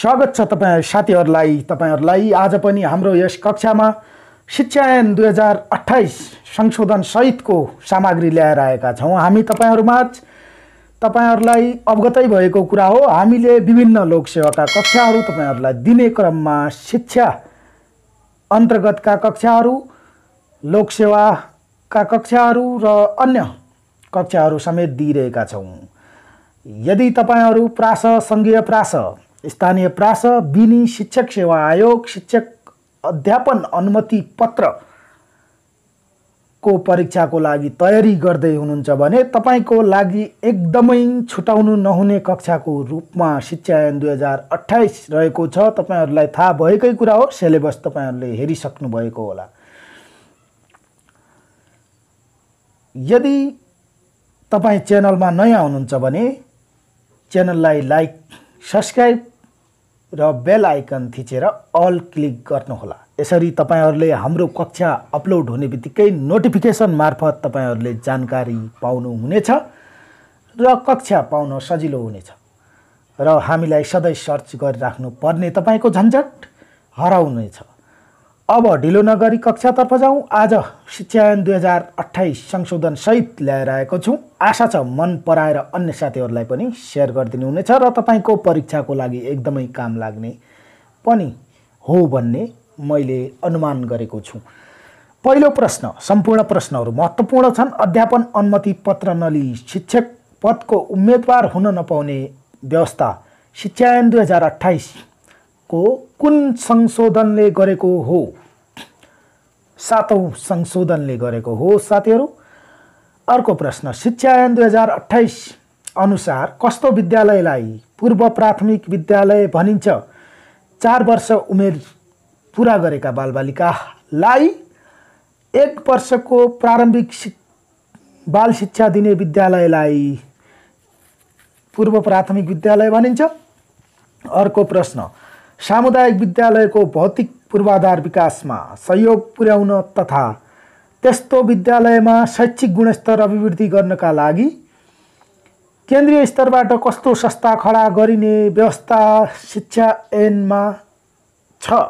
स्वागत छ तपाईँ साथीहरूलाई तपाईँहरूलाई आज पनि हाम्रो यस कक्षामा शिक्षायन दुई हजार अठाइस सहितको सामग्री ल्याएर आएका छौँ हामी तपाईँहरूमाझ तपाईँहरूलाई अवगतै भएको कुरा हो हामीले विभिन्न लोकसेवाका कक्षाहरू तपाईँहरूलाई दिने क्रममा शिक्षा अन्तर्गतका कक्षाहरू लोकसेवाका कक्षाहरू र अन्य कक्षाहरू समेत दिइरहेका छौँ यदि तपाईँहरू प्रास सङ्घीय प्रास स्थानीय प्रास बिनी शिक्षक सेवा आयोग शिक्षक अध्यापन अनुमति पत्रको परीक्षाको लागि तयारी गर्दै हुनुहुन्छ भने तपाईँको लागि एकदमै छुटाउनु नहुने कक्षाको रूपमा शिक्षायन दुई हजार अठाइस रहेको छ तपाईँहरूलाई थाहा भएकै कुरा हो सिलेबस तपाईँहरूले हेरिसक्नु भएको होला यदि तपाईँ च्यानलमा नयाँ हुनुहुन्छ भने च्यानललाई लाइक सब्सक्राइब र बेल आइकन थिचेर अल क्लिक गर्नुहोला यसरी तपाईँहरूले हाम्रो कक्षा अपलोड हुने बित्तिकै नोटिफिकेसन मार्फत तपाईँहरूले जानकारी पाउनुहुनेछ र कक्षा पाउन सजिलो हुनेछ र हामीलाई सधैँ सर्च गरिराख्नु पर्ने तपाईँको झन्झट हराउनेछ अब ढिलो नगरी कक्षातर्फ जाउँ आज शिक्षायन दुई हजार अठाइस संशोधनसहित ल्याएर आएको छु आशा छ मन पराएर अन्य साथीहरूलाई पनि सेयर गरिदिनु हुनेछ र तपाईँको परीक्षाको लागि एकदमै काम लाग्ने पनि हो भन्ने मैले अनुमान गरेको छु पहिलो प्रश्न सम्पूर्ण प्रश्नहरू महत्त्वपूर्ण छन् अध्यापन अनुमति पत्र नलिई शिक्षक पदको उम्मेदवार हुन नपाउने व्यवस्था शिक्षायन दुई हजार अठाइसको कुन संशोधनले गरेको हो सातौँ संशोधनले गरेको हो साथीहरू अर्को प्रश्न शिक्षा ऐन दुई हजार अठाइस अनुसार कस्तो विद्यालयलाई पूर्व प्राथमिक विद्यालय भनिन्छ चार वर्ष उमेर पुरा गरेका बालबालिकालाई एक वर्षको प्रारम्भिक शि बाल शिक्षा दिने विद्यालयलाई पूर्व प्राथमिक विद्यालय भनिन्छ अर्को प्रश्न सामुदायिक विद्यालयको भौतिक पूर्वाधार विकासमा सहयोग पुर्याउन तथा त्यस्तो विद्यालयमा शैक्षिक गुणस्तर अभिवृद्धि गर्नका लागि केन्द्रीय स्तरबाट कस्तो संस्था खडा गरिने व्यवस्था शिक्षा ऐनमा छ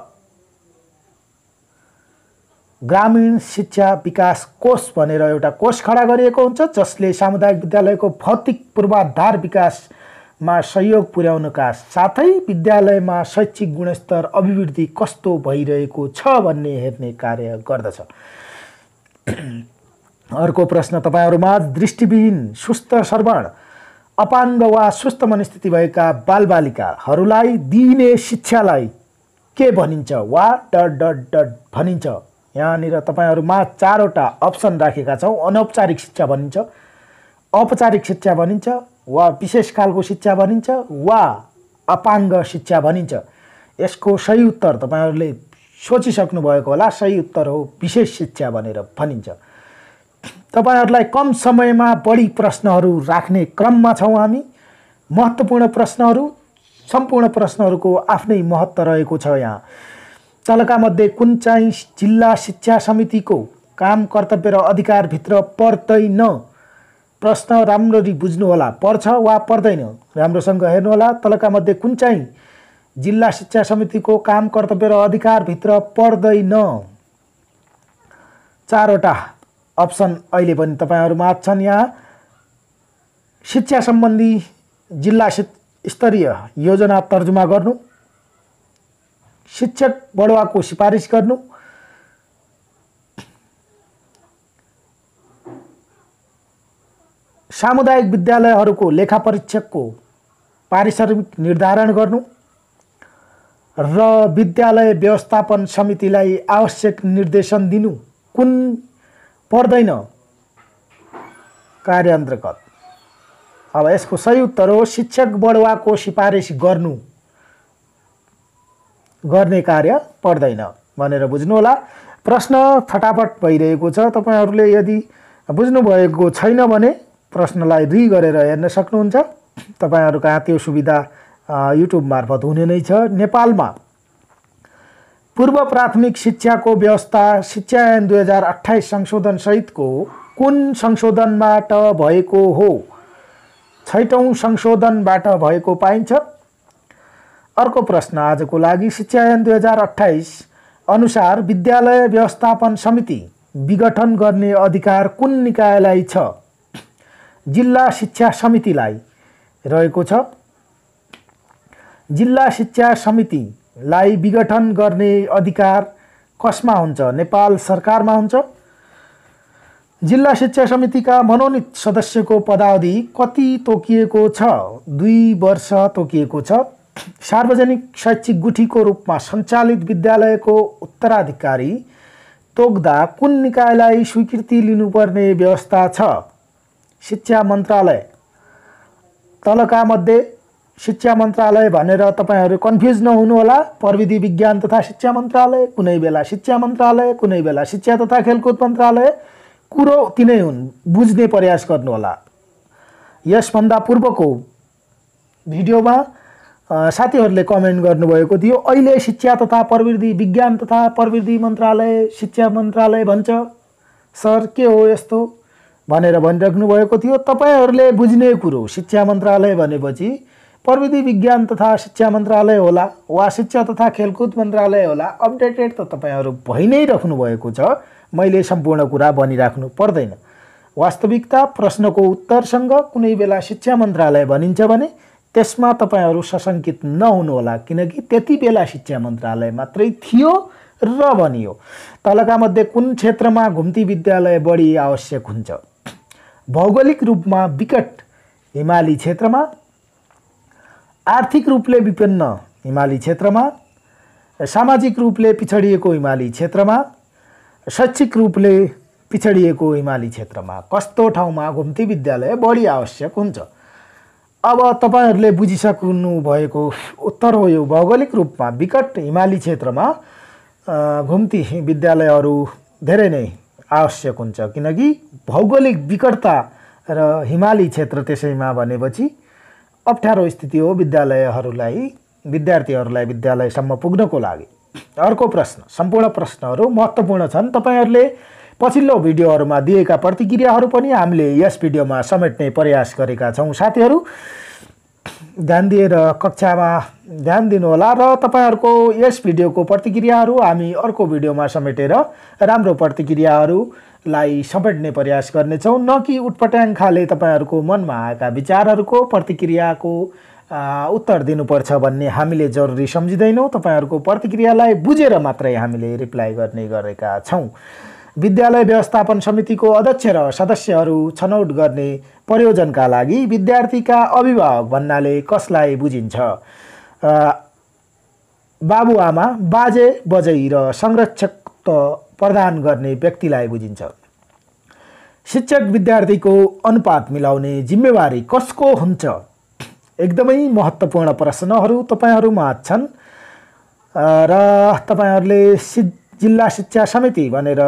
ग्रामीण शिक्षा विकास कोष भनेर एउटा कोष खडा गरिएको हुन्छ जसले सामुदायिक विद्यालयको भौतिक पूर्वाधार विकास मा सहयोग पुर्याउनका साथै विद्यालयमा शैक्षिक गुणस्तर अभिवृद्धि कस्तो भइरहेको छ भन्ने हेर्ने कार्य गर्दछ अर्को प्रश्न तपाईँहरूमा दृष्टिविहीन सुस्थ श्रवण अपाङ्ग वा सुस्थ मनस्थिति भएका बालबालिकाहरूलाई दिइने शिक्षालाई के भनिन्छ वा डट डट डट भनिन्छ यहाँनिर तपाईँहरूमा चारवटा अप्सन राखेका छौँ अनौपचारिक शिक्षा भनिन्छ औपचारिक शिक्षा भनिन्छ वा विशेष कालको शिक्षा भनिन्छ वा अपाङ्ग शिक्षा भनिन्छ यसको सही उत्तर तपाईँहरूले सोचिसक्नु भएको होला सही उत्तर हो विशेष शिक्षा भनेर भनिन्छ तपाईँहरूलाई कम समयमा बढी प्रश्नहरू राख्ने क्रममा छौँ हामी महत्त्वपूर्ण प्रश्नहरू सम्पूर्ण प्रश्नहरूको आफ्नै महत्त्व रहेको छ यहाँ तलकामध्ये कुन चाहिँ जिल्ला शिक्षा समितिको काम कर्तव्य र अधिकारभित्र पर्दैन प्रश्न राम्ररी बुझ्नुहोला पर्छ वा पर्दैन राम्रोसँग हेर्नुहोला तलका मध्ये कुन चाहिँ जिल्ला शिक्षा समितिको काम कर्तव्य र अधिकारभित्र पर्दैन चारवटा अप्सन अहिले पनि तपाईँहरूमा छन् यहाँ शिक्षा सम्बन्धी जिल्ला स्तरीय योजना तर्जुमा गर्नु शिक्षक बढुवाको सिफारिस गर्नु सामुदायिक विद्यालयहरूको लेखा परीक्षकको पारिश्रमिक निर्धारण गर्नु र विद्यालय व्यवस्थापन समितिलाई आवश्यक निर्देशन दिनु कुन पर्दैन कार्यान्तर्गत अब यसको सही उत्तर हो शिक्षक बढुवाको सिफारिस गर्नु गर्ने कार्य पर्दैन भनेर बुझ्नु होला प्रश्न फटाफट भइरहेको छ तपाईँहरूले यदि बुझ्नुभएको छैन भने प्रश्नलाई दुई गरेर हेर्न सक्नुहुन्छ तपाईँहरूका त्यो सुविधा युट्युब मार्फत हुने नै छ नेपालमा पूर्व प्राथमिक शिक्षाको व्यवस्था शिक्षा ऐन दुई हजार अठाइस संशोधनसहितको कुन संशोधनबाट भएको हो छैटौँ संशोधनबाट भएको पाइन्छ अर्को प्रश्न आजको लागि शिक्षा ऐन दुई हजार अठाइस अनुसार विद्यालय व्यवस्थापन समिति विघटन गर्ने अधिकार कुन निकायलाई छ जिल्ला शिक्षा समितिलाई रहेको छ जिल्ला शिक्षा समितिलाई विघटन गर्ने अधिकार कसमा हुन्छ नेपाल सरकारमा हुन्छ जिल्ला शिक्षा समितिका मनोनित सदस्यको पदावधि कति तोकिएको छ दुई वर्ष तोकिएको छ सार्वजनिक शैक्षिक गुठीको रूपमा सञ्चालित विद्यालयको उत्तराधिकारी तोक्दा कुन निकायलाई स्वीकृति लिनुपर्ने व्यवस्था छ शिक्षा मन्त्रालय तलका मध्ये शिक्षा मन्त्रालय भनेर तपाईँहरू कन्फ्युज नहुनुहोला प्रविधि विज्ञान तथा शिक्षा मन्त्रालय कुनै बेला शिक्षा मन्त्रालय कुनै बेला शिक्षा तथा खेलकुद मन्त्रालय कुरो तिनै हुन् बुझ्ने प्रयास गर्नुहोला यसभन्दा पूर्वको भिडियोमा साथीहरूले कमेन्ट गर्नुभएको थियो अहिले शिक्षा तथा प्रविधि विज्ञान तथा प्रविधि मन्त्रालय शिक्षा मन्त्रालय भन्छ सर के हो यस्तो भनेर भनिराख्नु भएको थियो तपाईँहरूले बुझ्ने कुरो शिक्षा मन्त्रालय भनेपछि प्रविधि विज्ञान तथा शिक्षा मन्त्रालय होला वा शिक्षा तथा खेलकुद मन्त्रालय होला अपडेटेड त तपाईँहरू भइ नै राख्नुभएको छ मैले सम्पूर्ण कुरा भनिराख्नु पर्दैन वास्तविकता प्रश्नको उत्तरसँग कुनै बेला शिक्षा मन्त्रालय भनिन्छ भने त्यसमा तपाईँहरू सशङ्कित नहुनुहोला किनकि त्यति बेला शिक्षा मन्त्रालय मात्रै थियो र भनियो तलका मध्ये कुन क्षेत्रमा घुम्ती विद्यालय बढी आवश्यक हुन्छ भौगोलिक रूपमा विकट हिमाली क्षेत्रमा आर्थिक रूपले विपन्न हिमाली क्षेत्रमा सामाजिक रूपले पिछडिएको हिमाली क्षेत्रमा शैक्षिक रूपले पिछडिएको हिमाली क्षेत्रमा कस्तो ठाउँमा घुम्ती विद्यालय बढी आवश्यक हुन्छ अब तपाईँहरूले बुझिसक्नु भएको उत्तर हो यो भौगोलिक रूपमा विकट हिमाली क्षेत्रमा घुम्ती विद्यालयहरू धेरै नै आवश्यक हुन्छ किनकि भौगोलिक विकटता र हिमाली क्षेत्र त्यसैमा भनेपछि अप्ठ्यारो स्थिति हो विद्यालयहरूलाई विद्यार्थीहरूलाई विद्यालयसम्म पुग्नको लागि अर्को प्रश्न सम्पूर्ण प्रश्नहरू महत्त्वपूर्ण छन् तपाईँहरूले पछिल्लो भिडियोहरूमा दिएका प्रतिक्रियाहरू पनि हामीले यस भिडियोमा समेट्ने प्रयास गरेका छौँ साथीहरू ध्यान दिएर कक्षामा ध्यान दिनुहोला र तपाईँहरूको यस भिडियोको प्रतिक्रियाहरू हामी अर्को भिडियोमा समेटेर राम्रो प्रतिक्रियाहरूलाई समेट्ने प्रयास गर्नेछौँ न कि उटपट्याङ्खाले तपाईँहरूको मनमा आएका विचारहरूको प्रतिक्रियाको उत्तर दिनुपर्छ भन्ने हामीले जरुरी सम्झिँदैनौँ तपाईँहरूको प्रतिक्रियालाई बुझेर मात्रै हामीले रिप्लाई गर्ने गरेका छौँ विद्यालय व्यवस्थापन समितिको अध्यक्ष र सदस्यहरू छनौट गर्ने प्रयोजनका लागि विद्यार्थीका अभिभावक भन्नाले कसलाई बुझिन्छ बाबुआमा बाजे बजै र संरक्षकत्व प्रदान गर्ने व्यक्तिलाई बुझिन्छ शिक्षक विद्यार्थीको अनुपात मिलाउने जिम्मेवारी कसको हुन्छ एकदमै महत्त्वपूर्ण प्रश्नहरू तपाईँहरूमा छन् र तपाईँहरूले सि जिल्ला शिक्षा समिति भनेर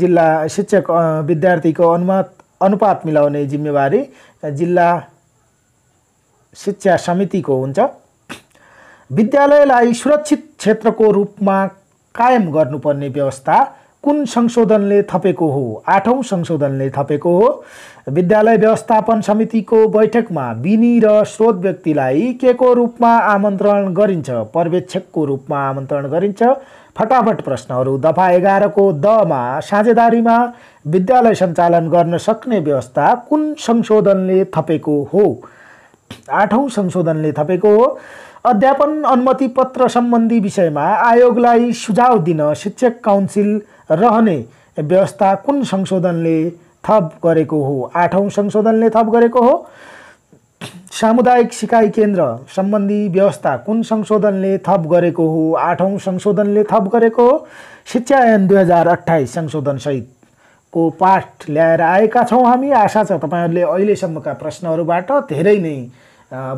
जिल्ला शिक्षक विद्यार्थीको अनुमात अनुपात मिलाउने जिम्मेवारी जिल्ला शिक्षा समितिको हुन्छ विद्यालयलाई सुरक्षित क्षेत्रको रूपमा कायम गर्नुपर्ने व्यवस्था कुन संशोधनले थपेको हो आठौँ संशोधनले थपेको हो विद्यालय व्यवस्थापन समितिको बैठकमा बिनी र स्रोत व्यक्तिलाई के को रूपमा आमन्त्रण गरिन्छ पर्यवेक्षकको रूपमा आमन्त्रण गरिन्छ फटाफट प्रश्नहरू दफा एघारको दमा साझेदारीमा विद्यालय सञ्चालन गर्न सक्ने व्यवस्था कुन संशोधनले थपेको हो आठौँ संशोधनले थपेको हो अध्यापन अनुमति पत्र सम्बन्धी विषयमा आयोगलाई सुझाव दिन शिक्षक काउन्सिल रहने व्यवस्था कुन संशोधनले थप गरेको हो आठौँ संशोधनले थप गरेको हो सामुदायिक सिकाइ केन्द्र सम्बन्धी व्यवस्था कुन संशोधनले थप गरेको हो आठौँ संशोधनले थप गरेको हो शिक्षा ऐन दुई हजार अठाइस संशोधनसहितको पाठ ल्याएर आएका छौँ हामी आशा छ तपाईँहरूले अहिलेसम्मका प्रश्नहरूबाट धेरै नै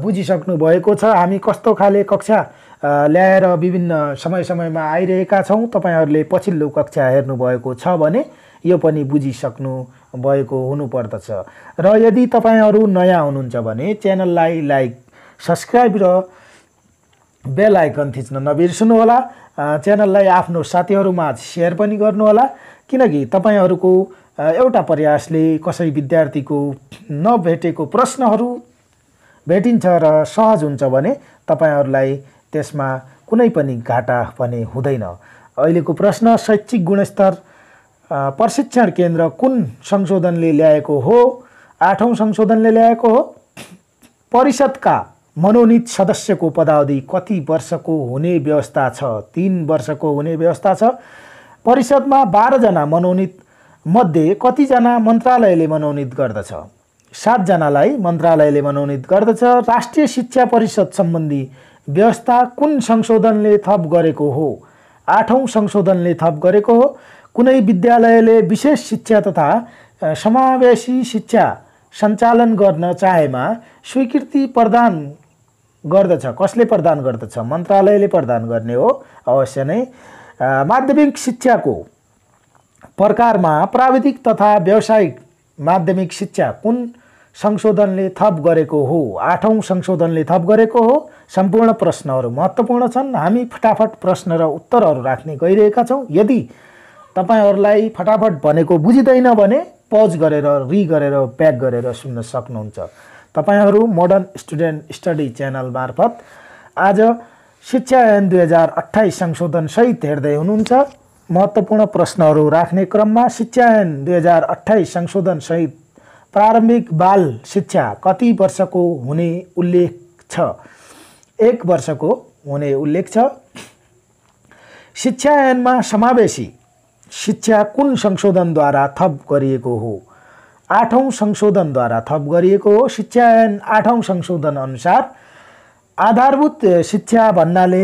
बुझिसक्नु भएको छ हामी कस्तो खाले कक्षा ल्याएर विभिन्न समय समयमा आइरहेका छौँ तपाईँहरूले पछिल्लो कक्षा हेर्नुभएको छ भने यो पनि बुझिसक्नु भएको हुनुपर्दछ र यदि तपाईँहरू नयाँ हुनुहुन्छ भने च्यानललाई लाइक सब्सक्राइब र बेल आइकन थिच्न नबिर्सनुहोला च्यानललाई आफ्नो साथीहरूमा सेयर पनि गर्नुहोला किनकि तपाईँहरूको एउटा प्रयासले कसै विद्यार्थीको नभेटेको प्रश्नहरू भेटिन्छ र सहज हुन्छ भने तपाईँहरूलाई त्यसमा कुनै पनि घाटा पनि हुँदैन अहिलेको प्रश्न शैक्षिक गुणस्तर प्रशिक्षण केन्द्र कुन संशोधनले ल्याएको हो आठौँ संशोधनले ल्याएको हो परिषदका मनोनित सदस्यको पदावधि कति वर्षको हुने व्यवस्था छ तिन वर्षको हुने व्यवस्था छ परिषदमा बाह्रजना मनोनित मध्ये कतिजना मन्त्रालयले मनोनित गर्दछ सातजनालाई मन्त्रालयले मनोनित गर्दछ राष्ट्रिय शिक्षा परिषद सम्बन्धी व्यवस्था कुन संशोधनले थप गरेको हो आठौँ संशोधनले थप गरेको हो कुनै विद्यालयले विशेष शिक्षा तथा समावेशी शिक्षा सञ्चालन गर्न चाहेमा स्वीकृति प्रदान गर्दछ कसले प्रदान गर्दछ मन्त्रालयले प्रदान गर्ने हो अवश्य नै माध्यमिक शिक्षाको प्रकारमा प्राविधिक तथा व्यावसायिक माध्यमिक शिक्षा कुन संशोधनले थप गरेको हो आठौँ संशोधनले थप गरेको हो सम्पूर्ण प्रश्नहरू महत्त्वपूर्ण छन् हामी फटाफट प्रश्न र उत्तरहरू राख्ने गइरहेका छौँ यदि तपाईँहरूलाई फटाफट भनेको बुझिँदैन भने पज गरेर रि गरेर प्याक गरेर सुन्न सक्नुहुन्छ तपाईँहरू मोडर्न स्टुडेन्ट स्टडी च्यानल मार्फत आज शिक्षा ऐन दुई हजार अठाइस संशोधनसहित हेर्दै हुनुहुन्छ महत्त्वपूर्ण प्रश्नहरू राख्ने क्रममा शिक्षा ऐन दुई हजार अठाइस संशोधनसहित प्रारम्भिक बाल शिक्षा कति वर्षको हुने उल्लेख छ एक वर्षको हुने उल्लेख छ शिक्षा ऐनमा समावेशी शिक्षा कुन संशोधनद्वारा थप गरिएको हो आठौँ संशोधनद्वारा थप गरिएको हो शिक्षा ऐन आठौँ संशोधन अनुसार आधारभूत शिक्षा भन्नाले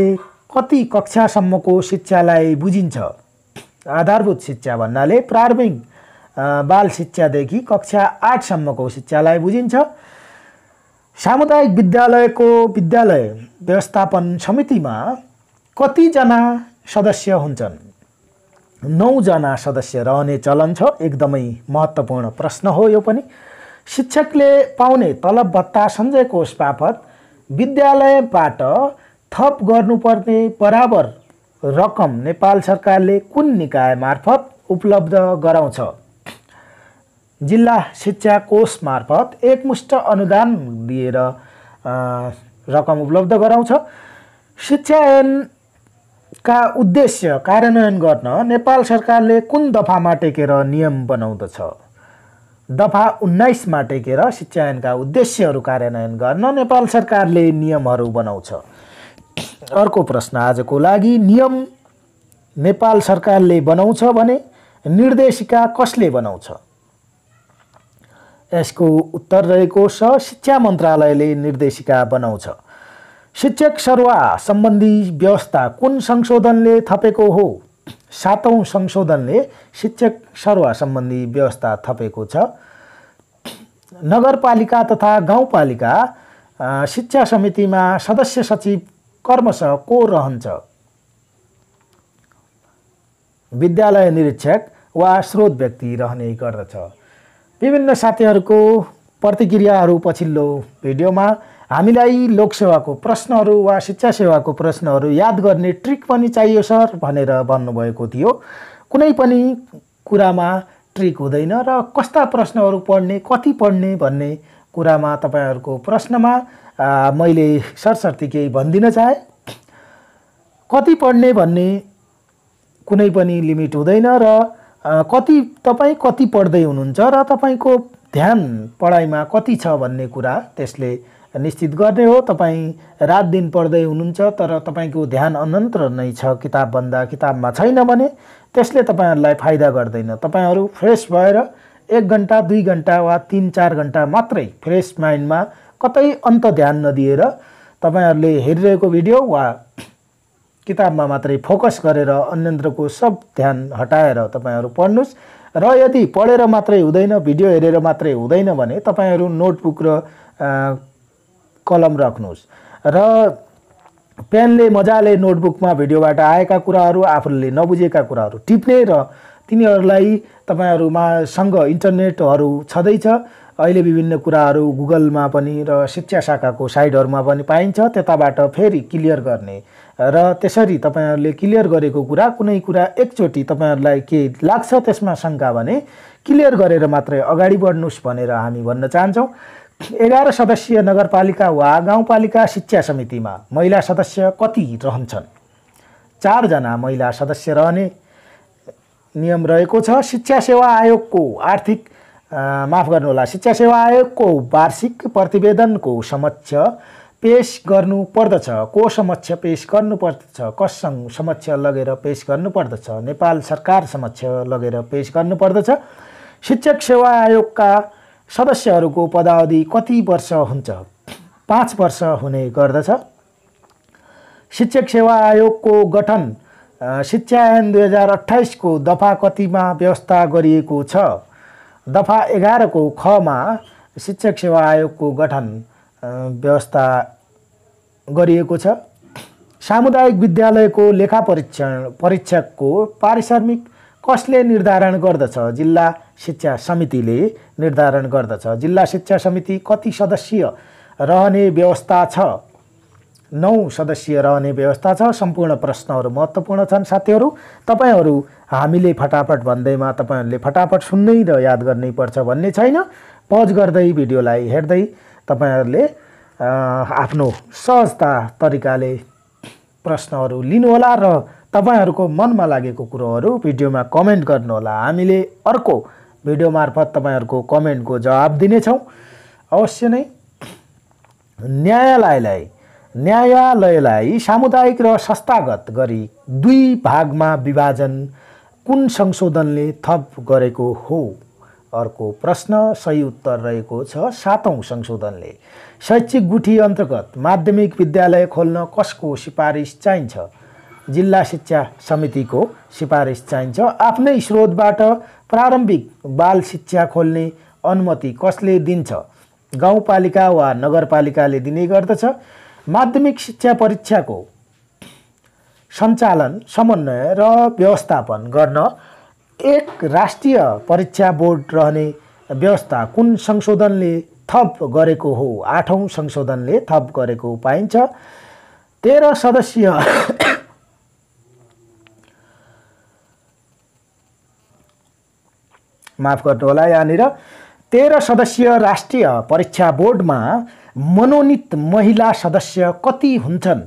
कति कक्षासम्मको शिक्षालाई बुझिन्छ आधारभूत शिक्षा भन्नाले प्रारम्भिक बाल शिक्षादेखि कक्षा आठसम्मको शिक्षालाई बुझिन्छ सामुदायिक विद्यालयको विद्यालय व्यवस्थापन समितिमा कतिजना सदस्य हुन्छन् नौजना सदस्य रहने चलन छ एकदमै महत्त्वपूर्ण प्रश्न हो यो पनि शिक्षकले पाउने तलब भत्ता सञ्चय कोष बापत विद्यालयबाट थप गर्नुपर्ने बराबर रकम नेपाल सरकारले कुन निकाय मार्फत उपलब्ध गराउँछ जिल्ला शिक्षा कोष मार्फत एकमुष्ट अनुदान दिएर रकम उपलब्ध गराउँछ शिक्षा ऐन का उद्देश्य कार्यान्वयन गर्न नेपाल सरकारले कुन दफामा टेकेर नियम बनाउँदछ दफा उन्नाइसमा टेकेर शिक्षायनका उद्देश्यहरू कार्यान्वयन गर्न नेपाल सरकारले नियमहरू बनाउँछ अर्को प्रश्न आजको लागि नियम नेपाल सरकारले बनाउँछ भने निर्देशिका कसले बनाउँछ यसको उत्तर रहेको छ शिक्षा मन्त्रालयले निर्देशिका बनाउँछ शिक्षक सरुवा सम्बन्धी व्यवस्था कुन संशोधनले थपेको हो सातौँ संशोधनले शिक्षक सरुवा सम्बन्धी व्यवस्था थपेको छ नगरपालिका तथा गाउँपालिका शिक्षा समितिमा सदस्य सचिव कर्मशः को रहन्छ विद्यालय निरीक्षक वा स्रोत व्यक्ति रहने गर्दछ विभिन्न साथीहरूको प्रतिक्रियाहरू पछिल्लो भिडियोमा हामीलाई लोकसेवाको प्रश्नहरू वा शिक्षा सेवाको प्रश्नहरू याद गर्ने ट्रिक पनि चाहियो सर भनेर भन्नुभएको थियो कुनै पनि कुरामा ट्रिक हुँदैन र कस्ता प्रश्नहरू पढ्ने कति पढ्ने भन्ने कुरामा तपाईँहरूको प्रश्नमा मैले सरसर्ती केही भनिदिन चाहे कति पढ्ने भन्ने कुनै पनि लिमिट हुँदैन र कति तपाईँ कति पढ्दै हुनुहुन्छ र तपाईँको ध्यान पढाइमा कति छ भन्ने कुरा त्यसले निश्चित गर्ने हो तपाईँ रात दिन पढ्दै हुनुहुन्छ तर तपाईँको ध्यान अनन्त्र नै छ किताबभन्दा किताबमा छैन भने त्यसले तपाईँहरूलाई फाइदा गर्दैन तपाईँहरू फ्रेस भएर एक घन्टा दुई घन्टा वा तिन चार घन्टा मात्रै फ्रेस माइन्डमा कतै अन्त ध्यान नदिएर तपाईँहरूले हेरिरहेको भिडियो वा किताबमा मात्रै फोकस गरेर अन्यन्त्रको सब ध्यान हटाएर तपाईँहरू पढ्नुहोस् र यदि पढेर मात्रै हुँदैन भिडियो हेरेर मात्रै हुँदैन भने तपाईँहरू नोटबुक र कलम राख्नुहोस् र पेनले मजाले नोटबुकमा भिडियोबाट आएका कुराहरू आफूले नबुझेका कुराहरू टिप्ने र तिनीहरूलाई तपाईँहरूमा सँग इन्टरनेटहरू छँदैछ अहिले विभिन्न कुराहरू गुगलमा पनि र शिक्षा शाखाको साइडहरूमा पनि पाइन्छ त्यताबाट फेरि क्लियर गर्ने र त्यसरी तपाईँहरूले क्लियर गरेको कुरा कुनै कुरा एकचोटि तपाईँहरूलाई के लाग्छ त्यसमा शङ्का भने क्लियर गरेर मात्रै अगाडि बढ्नुहोस् भनेर हामी भन्न चाहन्छौँ एघार सदस्यीय नगरपालिका वा गाउँपालिका शिक्षा समितिमा महिला सदस्य कति रहन्छन् चारजना महिला सदस्य रहने नियम रहेको छ शिक्षा सेवा आयोगको आर्थिक माफ गर्नुहोला शिक्षा सेवा आयोगको वार्षिक प्रतिवेदनको समक्ष पेस गर्नु पर्दछ को समक्ष पेस गर्नुपर्दछ कससँग समक्ष लगेर पेस गर्नुपर्दछ नेपाल सरकार समक्ष लगेर पेस गर्नुपर्दछ शिक्षक सेवा आयोगका सदस्यहरूको पदावधि कति वर्ष हुन्छ पाँच वर्ष हुने गर्दछ शिक्षक सेवा आयोगको गठन शिक्षा ऐन दुई हजार अठाइसको दफा कतिमा व्यवस्था गरिएको छ दफा एघारको खमा शिक्षक सेवा आयोगको गठन व्यवस्था गरिएको छ सामुदायिक विद्यालयको लेखा परीक्षण परीक्षकको पारिश्रमिक कसले निर्धारण गर्दछ जिल्ला शिक्षा समितिले निर्धारण गर्दछ जिल्ला शिक्षा समिति कति सदस्यीय रहने व्यवस्था छ नौ सदस्यीय रहने व्यवस्था छ सम्पूर्ण प्रश्नहरू महत्त्वपूर्ण छन् साथीहरू तपाईँहरू हामीले फटाफट भन्दैमा तपाईँहरूले फटाफट सुन्नै र याद गर्नै पर्छ भन्ने छैन पज गर्दै भिडियोलाई हेर्दै तपाईँहरूले आफ्नो सहजता तरिकाले प्रश्नहरू लिनुहोला र तपाईँहरूको मनमा लागेको कुरोहरू भिडियोमा कमेन्ट गर्नुहोला हामीले अर्को भिडियो मार्फत तपाईँहरूको कमेन्टको जवाब दिनेछौँ अवश्य नै न्यायालयलाई न्यायालयलाई सामुदायिक र संस्थागत गरी दुई भागमा विभाजन कुन संशोधनले थप गरेको हो अर्को प्रश्न सही उत्तर रहेको छ सातौँ संशोधनले शैक्षिक गुठी अन्तर्गत माध्यमिक विद्यालय खोल्न कसको सिफारिस चाहिन्छ जिल्ला शिक्षा समितिको सिफारिस चाहिन्छ आफ्नै स्रोतबाट प्रारम्भिक बाल शिक्षा खोल्ने अनुमति कसले दिन्छ गाउँपालिका वा नगरपालिकाले दिने गर्दछ माध्यमिक शिक्षा परीक्षाको सञ्चालन समन्वय र व्यवस्थापन गर्न एक राष्ट्रिय परीक्षा बोर्ड रहने व्यवस्था कुन संशोधनले थप गरेको हो आठौँ संशोधनले थप गरेको पाइन्छ तेह्र सदस्यीय माफ गर्नुहोला यहाँनिर तेह्र सदस्यीय राष्ट्रिय परीक्षा बोर्डमा मनोनित महिला सदस्य कति हुन्छन्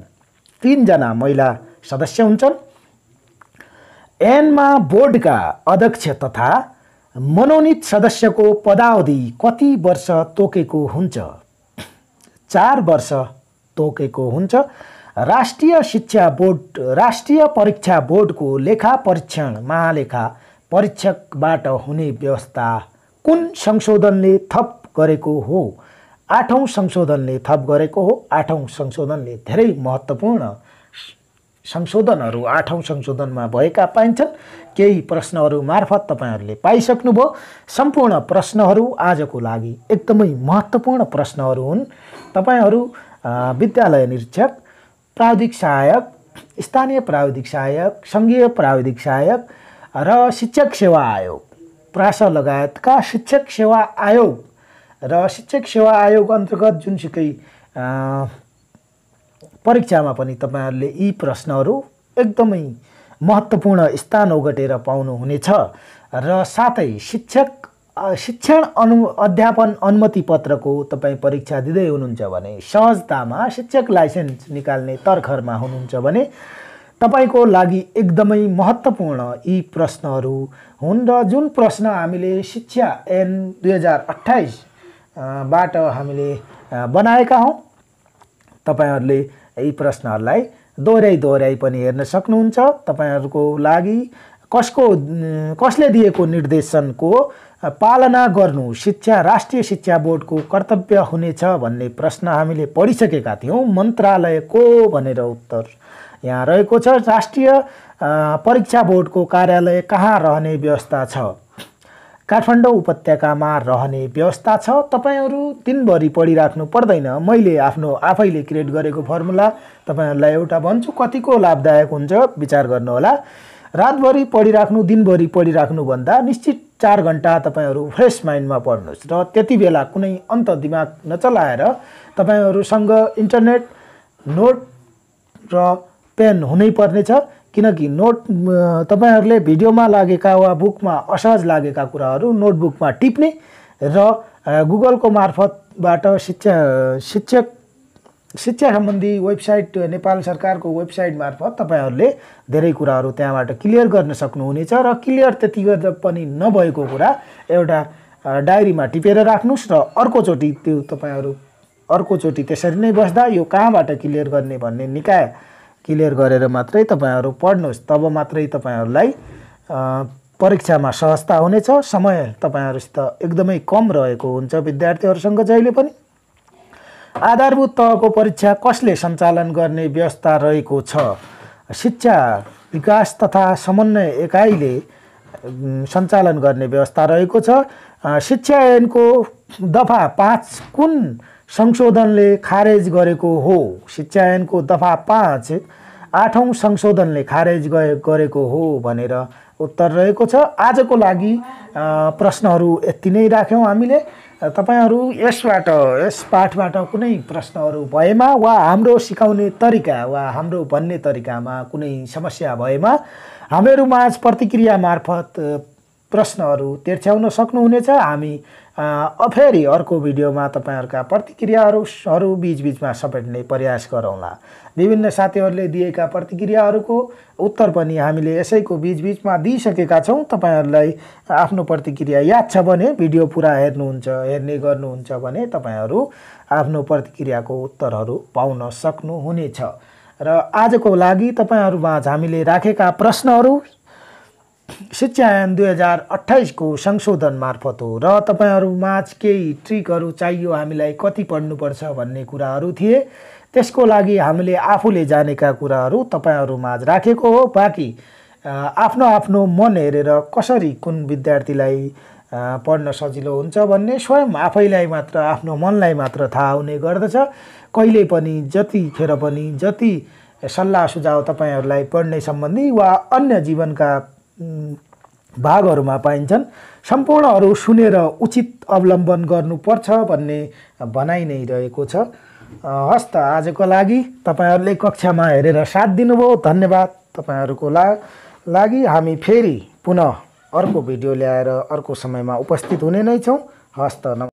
तिनजना महिला सदस्य हुन्छन् एनमा बोर्डका अध्यक्ष तथा मनोनित सदस्यको पदावधि कति वर्ष तोकेको हुन्छ चार वर्ष तोकेको हुन्छ राष्ट्रिय शिक्षा बोर्ड राष्ट्रिय परीक्षा बोर्डको लेखा परीक्षण महालेखा परीक्षकबाट हुने व्यवस्था कुन संशोधनले थप गरेको हो आठौँ संशोधनले थप गरेको हो आठौँ संशोधनले धेरै महत्त्वपूर्ण संशोधनहरू आठौँ संशोधनमा भएका पाइन्छन् केही प्रश्नहरू मार्फत तपाईँहरूले पाइसक्नुभयो सम्पूर्ण प्रश्नहरू आजको लागि एकदमै महत्त्वपूर्ण प्रश्नहरू हुन् तपाईँहरू विद्यालय निरीक्षक प्राविधिक सहायक स्थानीय प्राविधिक सहायक सङ्घीय प्राविधिक सहायक र शिक्षक सेवा आयोग प्रासा लगायतका शिक्षक सेवा आयोग र शिक्षक सेवा आयोग अन्तर्गत जुनसुकै परीक्षामा पनि तपाईँहरूले यी प्रश्नहरू एकदमै महत्त्वपूर्ण स्थान ओगटेर पाउनुहुनेछ र साथै शिक्षक शिक्षण अनु अध्यापन अनुमति पत्रको तपाईँ परीक्षा दिँदै हुनुहुन्छ भने सहजतामा शिक्षक लाइसेन्स निकाल्ने तर्खरमा हुनुहुन्छ भने तपाईँको लागि एकदमै महत्त्वपूर्ण यी प्रश्नहरू हुन् र जुन प्रश्न हामीले शिक्षा एन दुई हजार अठाइसबाट हामीले बनाएका हौँ तपाईँहरूले यी प्रश्नहरूलाई दोहोऱ्याइ दोहोऱ्याइ पनि हेर्न सक्नुहुन्छ तपाईँहरूको लागि कसको कसले दिएको निर्देशनको पालना गर्नु शिक्षा राष्ट्रिय शिक्षा बोर्डको कर्तव्य हुनेछ भन्ने प्रश्न हामीले पढिसकेका थियौँ मन्त्रालयको भनेर उत्तर यहाँ रहेको छ राष्ट्रिय परीक्षा बोर्डको कार्यालय कहाँ रहने व्यवस्था छ काठमाडौँ उपत्यकामा रहने व्यवस्था छ तपाईँहरू दिनभरि पढिराख्नु पर्दैन मैले आफ्नो आफैले क्रिएट गरेको फर्मुला तपाईँहरूलाई एउटा भन्छु कतिको लाभदायक हुन्छ विचार गर्नुहोला रातभरि पढिराख्नु दिनभरि पढिराख्नुभन्दा निश्चित चार घन्टा तपाईँहरू फ्रेस माइन्डमा पढ्नुहोस् र त्यति बेला कुनै अन्त दिमाग नचलाएर तपाईँहरूसँग इन्टरनेट नोट र पेन हुनै पर्नेछ किनकि नोट तपाईँहरूले भिडियोमा लागेका वा बुकमा असहज लागेका कुराहरू नोटबुकमा टिप्ने र गुगलको मार्फतबाट शिक्षा शिक्षक शिक्षा सम्बन्धी वेबसाइट नेपाल सरकारको वेबसाइट मार्फत तपाईँहरूले धेरै कुराहरू त्यहाँबाट क्लियर गर्न सक्नुहुनेछ र क्लियर त्यति गर्दा पनि नभएको कुरा एउटा डायरीमा टिपेर राख्नुहोस् र अर्कोचोटि त्यो तपाईँहरू अर्कोचोटि त्यसरी नै बस्दा यो कहाँबाट क्लियर गर्ने भन्ने निकाय क्लियर गरेर मात्रै तपाईँहरू पढ्नुहोस् तब मात्रै तपाईँहरूलाई परीक्षामा सहजता हुनेछ समय तपाईँहरूसित एकदमै कम रहेको हुन्छ विद्यार्थीहरूसँग जहिले पनि आधारभूत तहको परीक्षा कसले सञ्चालन गर्ने व्यवस्था रहेको छ शिक्षा विकास तथा समन्वय एकाइले सञ्चालन गर्ने व्यवस्था रहेको छ शिक्षा ऐनको दफा पाँच कुन संशोधनले खारेज गरेको हो शिक्षा ऐनको दफा पाँच आठौँ संशोधनले खारेज गरेको हो भनेर उत्तर रहेको छ आजको लागि प्रश्नहरू यति नै राख्यौँ हामीले तपाईँहरू यसबाट यस पाठबाट कुनै प्रश्नहरू भएमा वा हाम्रो सिकाउने तरिका वा हाम्रो भन्ने तरिकामा कुनै समस्या भएमा हामीहरू माझ प्रतिक्रिया मार्फत प्रश्नहरू तेर्छ्याउन सक्नुहुनेछ हामी फेरि अर्को भिडियोमा तपाईँहरूका प्रतिक्रियाहरू बिचबिचमा समेट्ने प्रयास गरौँला विभिन्न साथीहरूले दिएका प्रतिक्रियाहरूको उत्तर पनि हामीले यसैको बिचबिचमा दिइसकेका छौँ तपाईँहरूलाई आफ्नो प्रतिक्रिया याद छ भने भिडियो पुरा हेर्नुहुन्छ हेर्ने गर्नुहुन्छ भने तपाईँहरू आफ्नो प्रतिक्रियाको उत्तरहरू पाउन सक्नुहुनेछ र आजको लागि तपाईँहरूमा हामीले राखेका प्रश्नहरू शिक्षा ऐन दुई हजार अठाइसको संशोधन मार्फत हो र माझ केही ट्रिकहरू चाहियो हामीलाई कति पढ्नुपर्छ भन्ने कुराहरू थिए त्यसको लागि हामीले आफूले जानेका कुराहरू माझ राखेको हो बाँकी आफ्नो आफ्नो मन हेरेर कसरी कुन विद्यार्थीलाई पढ्न सजिलो हुन्छ भन्ने स्वयं आफैलाई मात्र आफ्नो मनलाई मात्र थाहा हुने गर्दछ कहिले पनि जतिखेर पनि जति सल्लाह सुझाव तपाईँहरूलाई पढ्ने सम्बन्धी वा अन्य जीवनका भागहरूमा पाइन्छन् सम्पूर्णहरू सुनेर उचित अवलम्बन गर्नुपर्छ भन्ने भनाइ नै रहेको छ हस्त आजको लागि तपाईँहरूले कक्षामा हेरेर साथ दिनुभयो धन्यवाद तपाईँहरूको ला लागि हामी फेरि पुनः अर्को भिडियो ल्याएर अर्को समयमा उपस्थित हुने नै छौँ हस्त